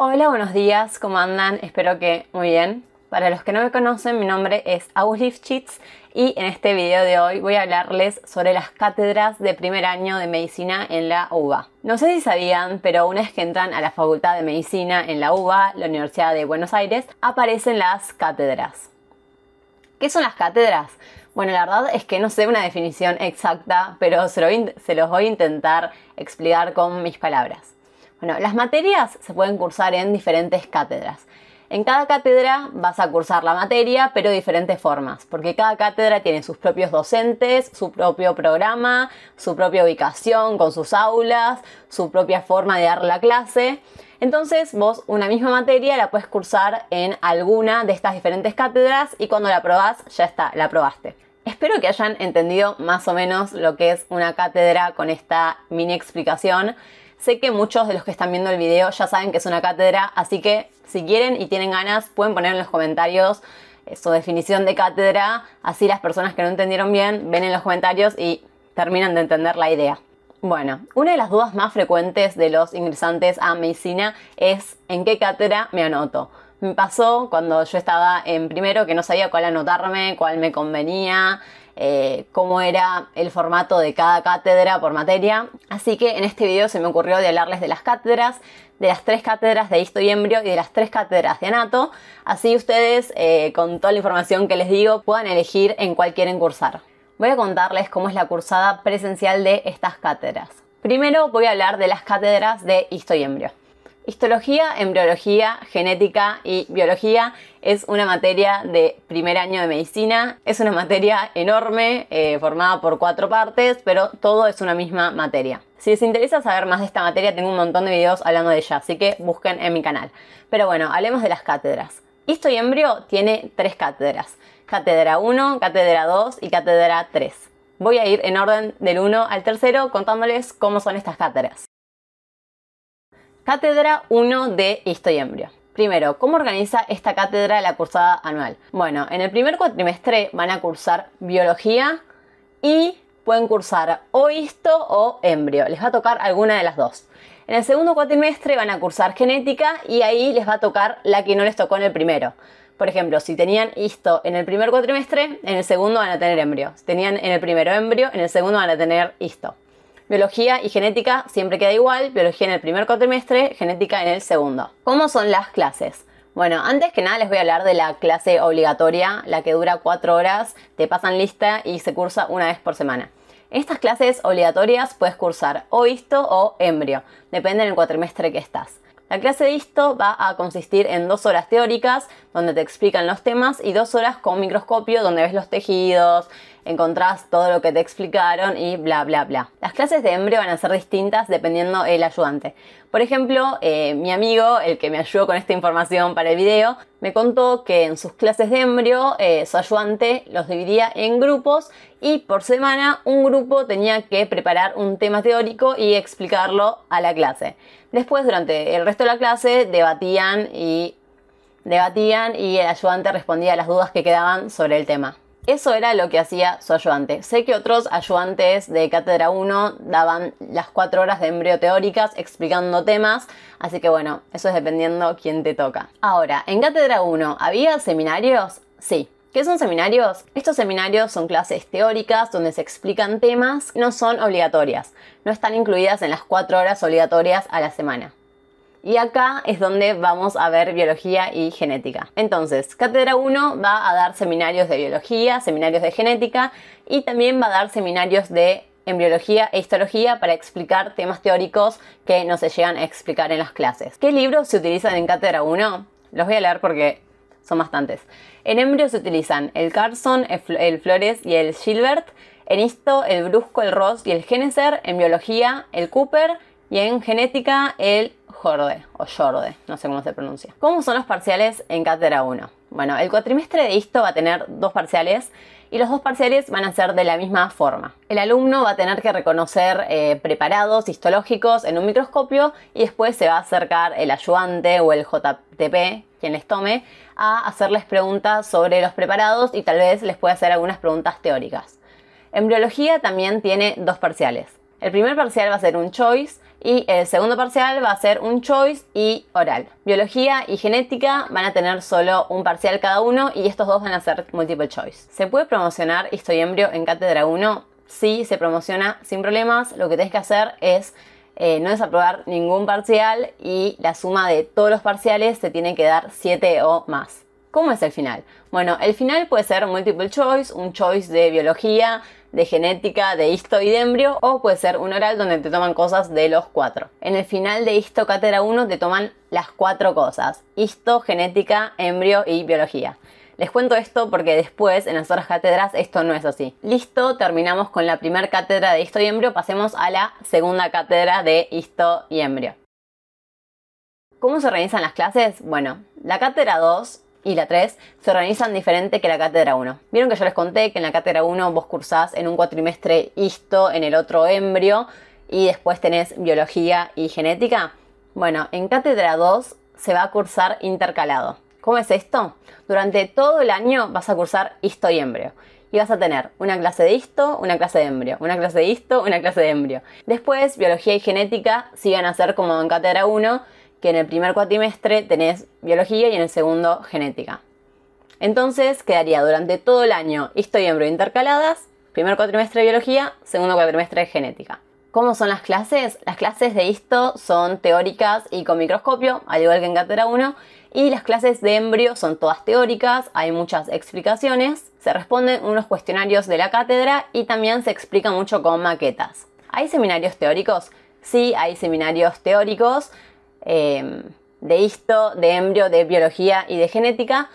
Hola, buenos días, ¿cómo andan? Espero que muy bien. Para los que no me conocen, mi nombre es August schitz y en este video de hoy voy a hablarles sobre las cátedras de primer año de medicina en la UBA. No sé si sabían, pero una vez que entran a la Facultad de Medicina en la UBA, la Universidad de Buenos Aires, aparecen las cátedras. ¿Qué son las cátedras? Bueno, la verdad es que no sé una definición exacta, pero se los voy a intentar explicar con mis palabras. Bueno, las materias se pueden cursar en diferentes cátedras. En cada cátedra vas a cursar la materia, pero de diferentes formas, porque cada cátedra tiene sus propios docentes, su propio programa, su propia ubicación con sus aulas, su propia forma de dar la clase. Entonces vos una misma materia la puedes cursar en alguna de estas diferentes cátedras y cuando la probás ya está, la probaste. Espero que hayan entendido más o menos lo que es una cátedra con esta mini explicación. Sé que muchos de los que están viendo el video ya saben que es una cátedra, así que si quieren y tienen ganas pueden poner en los comentarios eh, su definición de cátedra, así las personas que no entendieron bien ven en los comentarios y terminan de entender la idea. Bueno, una de las dudas más frecuentes de los ingresantes a medicina es en qué cátedra me anoto. Me pasó cuando yo estaba en primero que no sabía cuál anotarme, cuál me convenía, eh, cómo era el formato de cada cátedra por materia. Así que en este video se me ocurrió de hablarles de las cátedras, de las tres cátedras de histo y embrio y de las tres cátedras de anato, así ustedes eh, con toda la información que les digo puedan elegir en cuál quieren cursar. Voy a contarles cómo es la cursada presencial de estas cátedras. Primero voy a hablar de las cátedras de histo y embrio. Histología, embriología, genética y biología es una materia de primer año de medicina. Es una materia enorme, eh, formada por cuatro partes, pero todo es una misma materia. Si les interesa saber más de esta materia, tengo un montón de videos hablando de ella, así que busquen en mi canal. Pero bueno, hablemos de las cátedras. Histo y embrio tiene tres cátedras. Cátedra 1, cátedra 2 y cátedra 3. Voy a ir en orden del 1 al tercero contándoles cómo son estas cátedras. Cátedra 1 de Histo y Embrio. Primero, ¿cómo organiza esta cátedra la cursada anual? Bueno, en el primer cuatrimestre van a cursar biología y pueden cursar o histo o embrio. Les va a tocar alguna de las dos. En el segundo cuatrimestre van a cursar genética y ahí les va a tocar la que no les tocó en el primero. Por ejemplo, si tenían histo en el primer cuatrimestre, en el segundo van a tener embrio. Si tenían en el primero embrio, en el segundo van a tener histo. Biología y genética siempre queda igual, biología en el primer cuatrimestre, genética en el segundo. ¿Cómo son las clases? Bueno, antes que nada les voy a hablar de la clase obligatoria, la que dura cuatro horas, te pasan lista y se cursa una vez por semana. Estas clases obligatorias puedes cursar o histo o embrio, depende del cuatrimestre que estás. La clase de histo va a consistir en dos horas teóricas, donde te explican los temas, y dos horas con microscopio, donde ves los tejidos, encontrás todo lo que te explicaron y bla, bla, bla. Las clases de embrio van a ser distintas dependiendo el ayudante. Por ejemplo, eh, mi amigo, el que me ayudó con esta información para el video, me contó que en sus clases de embrio eh, su ayudante los dividía en grupos y por semana un grupo tenía que preparar un tema teórico y explicarlo a la clase. Después, durante el resto de la clase, debatían y debatían y el ayudante respondía a las dudas que quedaban sobre el tema. Eso era lo que hacía su ayudante. Sé que otros ayudantes de Cátedra 1 daban las 4 horas de embrio teóricas explicando temas, así que bueno, eso es dependiendo quién te toca. Ahora, en Cátedra 1, ¿había seminarios? Sí. ¿Qué son seminarios? Estos seminarios son clases teóricas donde se explican temas, no son obligatorias, no están incluidas en las 4 horas obligatorias a la semana. Y acá es donde vamos a ver biología y genética. Entonces, Cátedra 1 va a dar seminarios de biología, seminarios de genética y también va a dar seminarios de embriología e histología para explicar temas teóricos que no se llegan a explicar en las clases. ¿Qué libros se utilizan en Cátedra 1? Los voy a leer porque son bastantes. En embrio se utilizan el Carson, el Flores y el Gilbert. En histo, el Brusco, el Ross y el Geneser. En biología, el Cooper y en genética el Jorde o Jorde, no sé cómo se pronuncia. ¿Cómo son los parciales en cátedra 1? Bueno, el cuatrimestre de histo va a tener dos parciales y los dos parciales van a ser de la misma forma. El alumno va a tener que reconocer eh, preparados histológicos en un microscopio y después se va a acercar el ayudante o el JTP, quien les tome, a hacerles preguntas sobre los preparados y tal vez les pueda hacer algunas preguntas teóricas. Embriología también tiene dos parciales. El primer parcial va a ser un choice y el segundo parcial va a ser un choice y oral. Biología y genética van a tener solo un parcial cada uno y estos dos van a ser multiple choice. ¿Se puede promocionar embrio en cátedra 1? Sí, se promociona sin problemas. Lo que tienes que hacer es eh, no desaprobar ningún parcial y la suma de todos los parciales te tiene que dar 7 o más. ¿Cómo es el final? Bueno, el final puede ser multiple choice, un choice de biología, de genética de histo y de embrio o puede ser un oral donde te toman cosas de los cuatro. En el final de histo cátedra 1 te toman las cuatro cosas, histo, genética, embrio y biología. Les cuento esto porque después en las otras cátedras esto no es así. Listo, terminamos con la primera cátedra de histo y embrio, pasemos a la segunda cátedra de histo y embrio. ¿Cómo se organizan las clases? Bueno, la cátedra 2 y la 3 se organizan diferente que la cátedra 1. Vieron que yo les conté que en la cátedra 1 vos cursás en un cuatrimestre histo, en el otro embrio y después tenés biología y genética. Bueno, en cátedra 2 se va a cursar intercalado. ¿Cómo es esto? Durante todo el año vas a cursar histo y embrio. Y vas a tener una clase de histo, una clase de embrio, una clase de histo, una clase de embrio. Después, biología y genética siguen a ser como en cátedra 1, que en el primer cuatrimestre tenés biología y en el segundo genética. Entonces quedaría durante todo el año histo y Embrio intercaladas, primer cuatrimestre biología, segundo cuatrimestre genética. ¿Cómo son las clases? Las clases de histo son teóricas y con microscopio, al igual que en cátedra 1, y las clases de embrio son todas teóricas, hay muchas explicaciones, se responden unos cuestionarios de la cátedra y también se explica mucho con maquetas. ¿Hay seminarios teóricos? Sí, hay seminarios teóricos, Em, de histo, de embrio, de biología y de genética,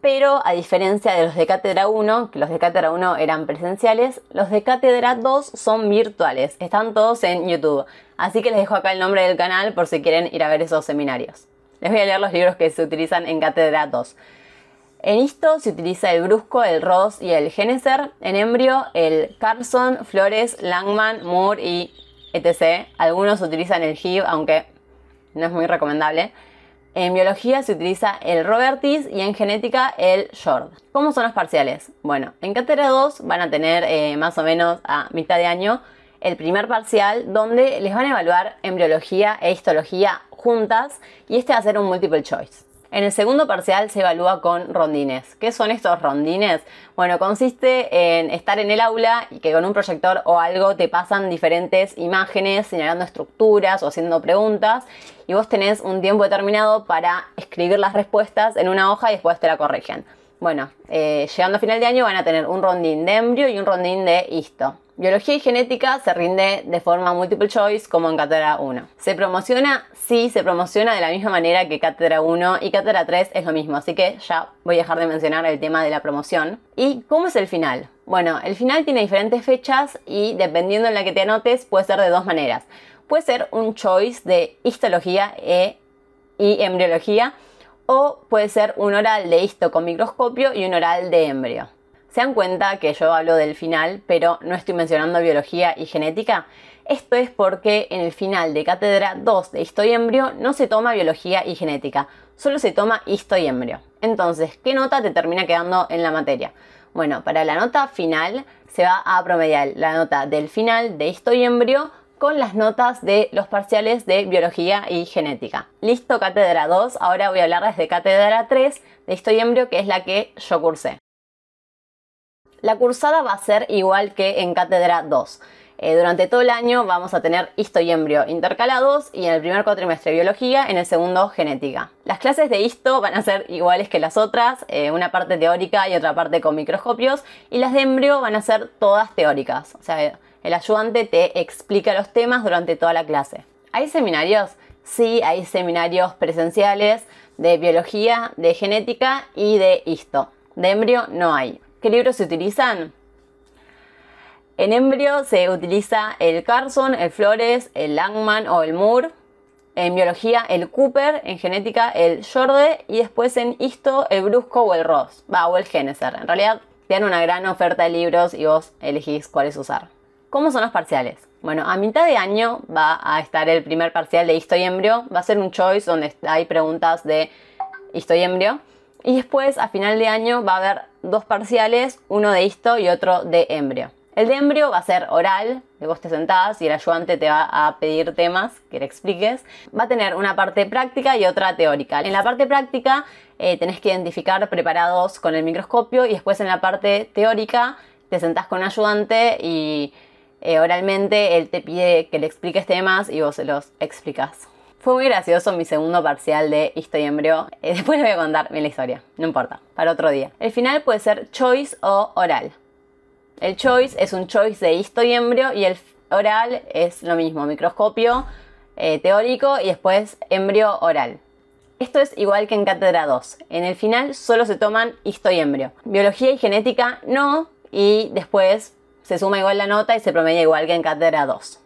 pero a diferencia de los de cátedra 1, que los de cátedra 1 eran presenciales, los de cátedra 2 son virtuales, están todos en YouTube. Así que les dejo acá el nombre del canal por si quieren ir a ver esos seminarios. Les voy a leer los libros que se utilizan en cátedra 2. En histo se utiliza el Brusco, el Ross y el Geneser. En embrio, el Carson, Flores, Langman, Moore y etc. Algunos utilizan el HIV, aunque no es muy recomendable. En biología se utiliza el Robertis y en genética el Short. ¿Cómo son los parciales? Bueno, en cátedra 2 van a tener eh, más o menos a mitad de año el primer parcial donde les van a evaluar embriología e histología juntas y este va a ser un multiple choice. En el segundo parcial se evalúa con rondines. ¿Qué son estos rondines? Bueno, consiste en estar en el aula y que con un proyector o algo te pasan diferentes imágenes señalando estructuras o haciendo preguntas y vos tenés un tiempo determinado para escribir las respuestas en una hoja y después te la corrigen. Bueno, eh, llegando a final de año van a tener un rondín de embrio y un rondín de histo. Biología y genética se rinde de forma multiple choice como en cátedra 1. ¿Se promociona? Sí, se promociona de la misma manera que cátedra 1 y cátedra 3 es lo mismo, así que ya voy a dejar de mencionar el tema de la promoción. ¿Y cómo es el final? Bueno, el final tiene diferentes fechas y dependiendo en la que te anotes puede ser de dos maneras. Puede ser un choice de histología e, y embriología o puede ser un oral de histo con microscopio y un oral de embrio se dan cuenta que yo hablo del final, pero no estoy mencionando biología y genética. Esto es porque en el final de Cátedra 2 de Histo Embrio no se toma biología y genética, solo se toma Histo y Embrio. Entonces, ¿qué nota te termina quedando en la materia? Bueno, para la nota final se va a promediar la nota del final de Histo y Embrio con las notas de los parciales de biología y genética. Listo, cátedra 2, ahora voy a hablar desde cátedra 3 de Histo y Embrio, que es la que yo cursé. La cursada va a ser igual que en Cátedra 2. Eh, durante todo el año vamos a tener histo y embrio intercalados y en el primer cuatrimestre biología, en el segundo genética. Las clases de histo van a ser iguales que las otras, eh, una parte teórica y otra parte con microscopios, y las de embrio van a ser todas teóricas, o sea, el ayudante te explica los temas durante toda la clase. ¿Hay seminarios? Sí, hay seminarios presenciales de biología, de genética y de histo. De embrio no hay. ¿Qué libros se utilizan? En embrio se utiliza el Carson, el Flores, el Langman o el Moore. En biología el Cooper, en genética el Jorde y después en histo el Brusco o el Ross, va, o el Geneser. En realidad tienen una gran oferta de libros y vos elegís cuáles usar. ¿Cómo son los parciales? Bueno, a mitad de año va a estar el primer parcial de histo y embrio, va a ser un choice donde hay preguntas de histo y embrio. Y después, a final de año, va a haber dos parciales, uno de histo y otro de embrio. El de embrio va a ser oral, vos te sentás y el ayudante te va a pedir temas que le expliques. Va a tener una parte práctica y otra teórica. En la parte práctica eh, tenés que identificar preparados con el microscopio y después en la parte teórica te sentás con un ayudante y eh, oralmente él te pide que le expliques temas y vos se los explicas. Fue muy gracioso mi segundo parcial de histo y embrio, Después les voy a contar bien la historia, no importa, para otro día. El final puede ser choice o oral. El choice es un choice de histo y embrio y el oral es lo mismo, microscopio eh, teórico y después embrio oral. Esto es igual que en cátedra 2. En el final solo se toman histo y embrio. Biología y genética no, y después se suma igual la nota y se promedia igual que en cátedra 2.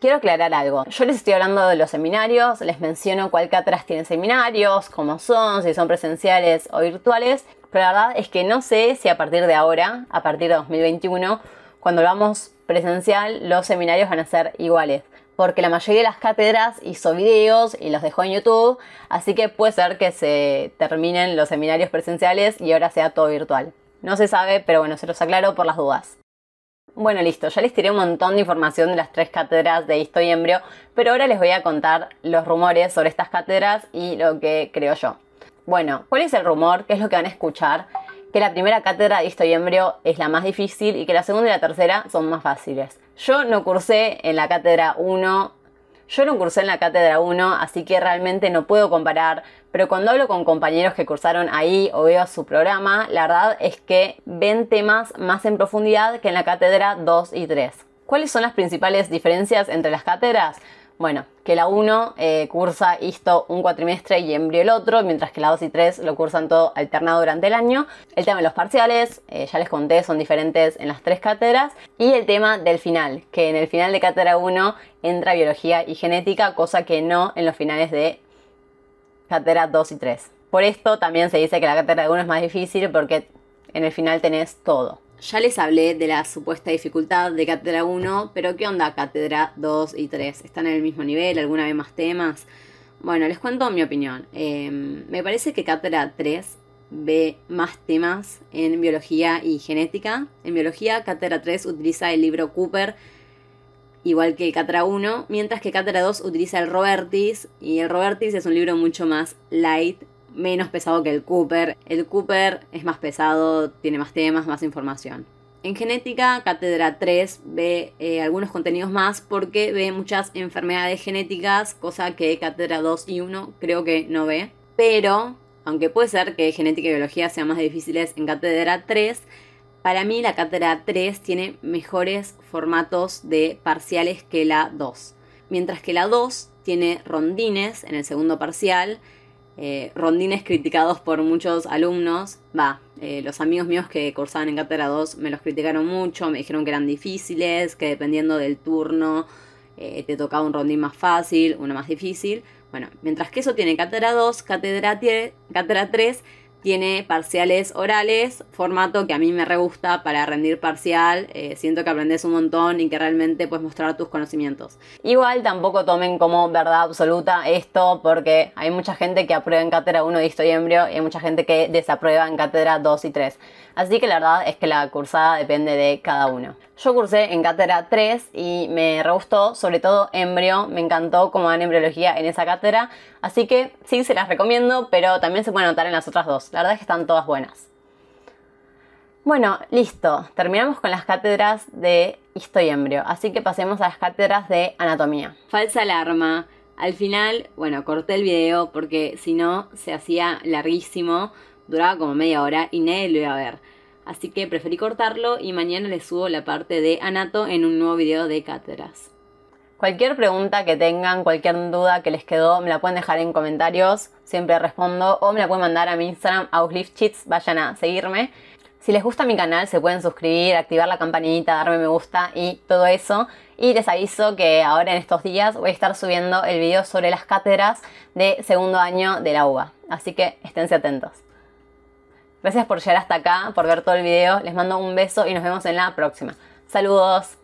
Quiero aclarar algo. Yo les estoy hablando de los seminarios, les menciono cuál cátedra tiene seminarios, cómo son, si son presenciales o virtuales, pero la verdad es que no sé si a partir de ahora, a partir de 2021, cuando lo vamos presencial, los seminarios van a ser iguales. Porque la mayoría de las cátedras hizo videos y los dejó en YouTube, así que puede ser que se terminen los seminarios presenciales y ahora sea todo virtual. No se sabe, pero bueno, se los aclaro por las dudas. Bueno, listo, ya les tiré un montón de información de las tres cátedras de Histo y Embrio, pero ahora les voy a contar los rumores sobre estas cátedras y lo que creo yo. Bueno, ¿cuál es el rumor? ¿Qué es lo que van a escuchar? Que la primera cátedra de Histo y Embrio es la más difícil y que la segunda y la tercera son más fáciles. Yo no cursé en la cátedra 1 yo no cursé en la cátedra 1, así que realmente no puedo comparar, pero cuando hablo con compañeros que cursaron ahí o veo su programa, la verdad es que ven temas más en profundidad que en la cátedra 2 y 3. ¿Cuáles son las principales diferencias entre las cátedras? Bueno, que la 1 eh, cursa esto un cuatrimestre y embrio el otro, mientras que la 2 y 3 lo cursan todo alternado durante el año. El tema de los parciales, eh, ya les conté, son diferentes en las tres cátedras. Y el tema del final, que en el final de cátedra 1 entra biología y genética, cosa que no en los finales de cátedra 2 y 3. Por esto también se dice que la cátedra 1 es más difícil porque en el final tenés todo. Ya les hablé de la supuesta dificultad de Cátedra 1, pero ¿qué onda Cátedra 2 y 3? ¿Están en el mismo nivel? ¿Alguna vez más temas? Bueno, les cuento mi opinión. Em, me parece que Cátedra 3 ve más temas en biología y genética. En biología, Cátedra 3 utiliza el libro Cooper, igual que Cátedra 1, mientras que Cátedra 2 utiliza el Robertis, y el Robertis es un libro mucho más light menos pesado que el Cooper. El Cooper es más pesado, tiene más temas, más información. En genética, cátedra 3 ve eh, algunos contenidos más porque ve muchas enfermedades genéticas, cosa que cátedra 2 y 1 creo que no ve. Pero, aunque puede ser que genética y biología sean más difíciles en cátedra 3, para mí la cátedra 3 tiene mejores formatos de parciales que la 2. Mientras que la 2 tiene rondines en el segundo parcial, eh, rondines criticados por muchos alumnos. Va, eh, los amigos míos que cursaban en cátedra 2 me los criticaron mucho, me dijeron que eran difíciles, que dependiendo del turno eh, te tocaba un rondín más fácil, uno más difícil. Bueno, mientras que eso tiene cátedra 2, cátedra, cátedra 3 tiene parciales orales, formato que a mí me re gusta para rendir parcial. Eh, siento que aprendes un montón y que realmente puedes mostrar tus conocimientos. Igual tampoco tomen como verdad absoluta esto, porque hay mucha gente que aprueba en cátedra 1 de historia embrión y hay mucha gente que desaprueba en cátedra 2 y 3. Así que la verdad es que la cursada depende de cada uno. Yo cursé en cátedra 3 y me re gustó, sobre todo embrio, me encantó cómo dan embriología en esa cátedra, así que sí se las recomiendo, pero también se pueden notar en las otras dos, la verdad es que están todas buenas. Bueno, listo, terminamos con las cátedras de histo y embrio, así que pasemos a las cátedras de anatomía. Falsa alarma. Al final, bueno, corté el video porque si no se hacía larguísimo, duraba como media hora y nadie lo iba a ver. Así que preferí cortarlo y mañana les subo la parte de Anato en un nuevo video de cátedras. Cualquier pregunta que tengan, cualquier duda que les quedó, me la pueden dejar en comentarios, siempre respondo, o me la pueden mandar a mi Instagram, AusliffCheats, vayan a seguirme. Si les gusta mi canal, se pueden suscribir, activar la campanita, darme me gusta y todo eso. Y les aviso que ahora en estos días voy a estar subiendo el video sobre las cátedras de segundo año de la UBA. Así que esténse atentos. Gracias por llegar hasta acá, por ver todo el video. Les mando un beso y nos vemos en la próxima. Saludos.